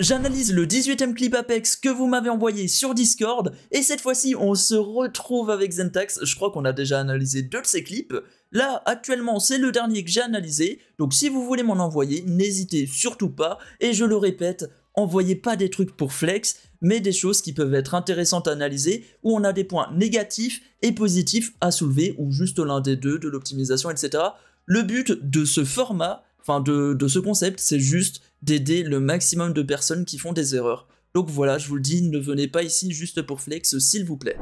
J'analyse le 18 e clip Apex que vous m'avez envoyé sur Discord, et cette fois-ci on se retrouve avec Zentax, je crois qu'on a déjà analysé deux de ces clips. Là, actuellement, c'est le dernier que j'ai analysé, donc si vous voulez m'en envoyer, n'hésitez surtout pas, et je le répète, envoyez pas des trucs pour flex, mais des choses qui peuvent être intéressantes à analyser, où on a des points négatifs et positifs à soulever, ou juste l'un des deux, de l'optimisation, etc. Le but de ce format, enfin de, ce concept, c'est juste d'aider le maximum de personnes qui font des erreurs. Donc voilà, je vous le dis, ne venez pas ici juste pour flex, s'il vous plaît.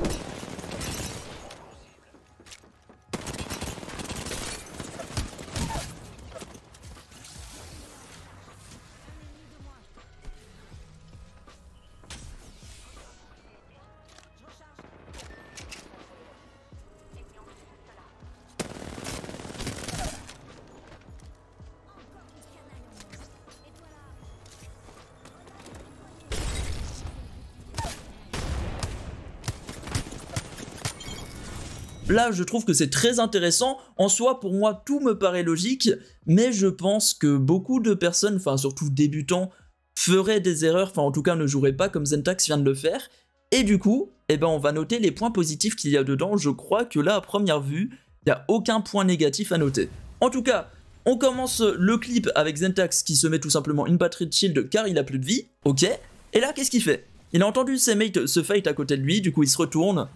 Là, je trouve que c'est très intéressant. En soi, pour moi, tout me paraît logique, mais je pense que beaucoup de personnes, enfin surtout débutants, feraient des erreurs, enfin en tout cas ne joueraient pas comme Zentax vient de le faire. Et du coup, eh ben, on va noter les points positifs qu'il y a dedans. Je crois que là, à première vue, il n'y a aucun point négatif à noter. En tout cas, on commence le clip avec Zentax qui se met tout simplement une batterie de shield car il a plus de vie, ok. Et là, qu'est-ce qu'il fait Il a entendu ses mates se fight à côté de lui, du coup il se retourne,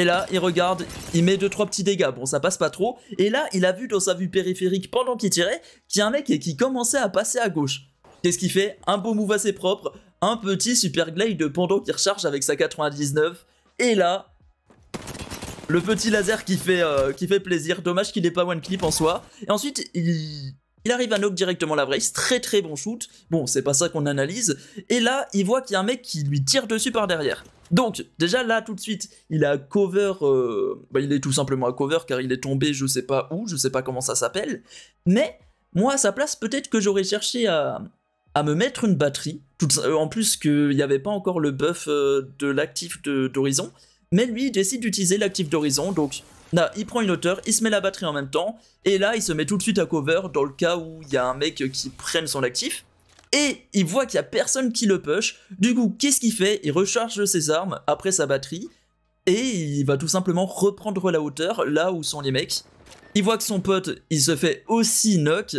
et là, il regarde, il met 2-3 petits dégâts. Bon, ça passe pas trop. Et là, il a vu dans sa vue périphérique pendant qu'il tirait qu'il y a un mec qui commençait à passer à gauche. Qu'est-ce qu'il fait Un beau move assez propre, un petit super glide pendant qui recharge avec sa 99. Et là, le petit laser qui fait, euh, qui fait plaisir. Dommage qu'il n'ait pas one clip en soi. Et ensuite, il il arrive à knock directement la vraie, très très bon shoot. Bon, c'est pas ça qu'on analyse. Et là, il voit qu'il y a un mec qui lui tire dessus par derrière. Donc, déjà là, tout de suite, il a cover. Euh, bah, il est tout simplement à cover car il est tombé, je sais pas où, je sais pas comment ça s'appelle. Mais, moi, à sa place, peut-être que j'aurais cherché à, me mettre une batterie. Euh, en plus, qu'il n'y avait pas encore le buff euh, de l'actif d'horizon. Mais lui, il décide d'utiliser l'actif d'horizon, donc il prend une hauteur, il se met la batterie en même temps, et là, il se met tout de suite à cover dans le cas où il y a un mec qui prenne son actif. Et il voit qu'il y a personne qui le push. Du coup, qu'est-ce qu'il fait Il recharge ses armes après sa batterie, et il va tout simplement reprendre la hauteur là où sont les mecs. Il voit que son pote, il se fait aussi knock,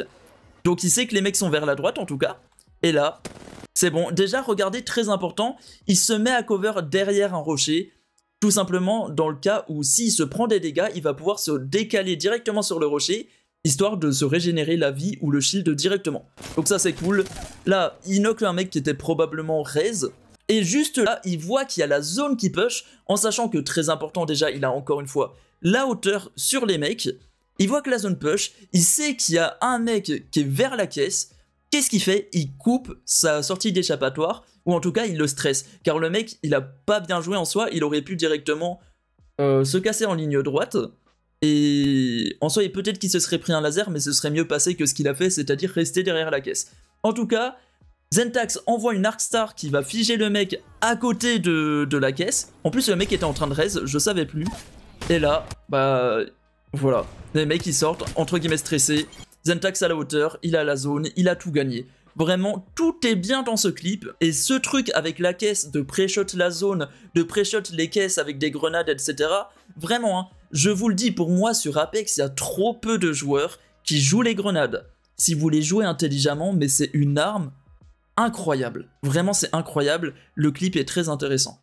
donc il sait que les mecs sont vers la droite en tout cas. Et là, c'est bon. Déjà, regardez, très important, il se met à cover derrière un rocher. Tout simplement dans le cas où s'il se prend des dégâts, il va pouvoir se décaler directement sur le rocher, histoire de se régénérer la vie ou le shield directement. Donc ça c'est cool. Là, il knock un mec qui était probablement raise, et juste là, il voit qu'il y a la zone qui push, en sachant que très important déjà, il a encore une fois la hauteur sur les mecs. Il voit que la zone push, il sait qu'il y a un mec qui est vers la caisse, Qu'est-ce qu'il fait Il coupe sa sortie d'échappatoire, ou en tout cas il le stresse, car le mec il a pas bien joué en soi, il aurait pu directement euh, se casser en ligne droite, et en soi peut-être qu'il se serait pris un laser, mais ce serait mieux passé que ce qu'il a fait, c'est-à-dire rester derrière la caisse. En tout cas, Zentax envoie une Arc Star qui va figer le mec à côté de, de la caisse. En plus, le mec était en train de raise, je savais plus. Et là, bah voilà, les mecs ils sortent, entre guillemets stressés, Zentax à la hauteur, il a la zone, il a tout gagné. Vraiment, tout est bien dans ce clip, et ce truc avec la caisse, de pré-shot la zone, de pré-shot les caisses avec des grenades, etc. Vraiment, hein. je vous le dis, pour moi, sur Apex, il y a trop peu de joueurs qui jouent les grenades. Si vous les jouez intelligemment, mais c'est une arme incroyable. Vraiment, c'est incroyable. Le clip est très intéressant.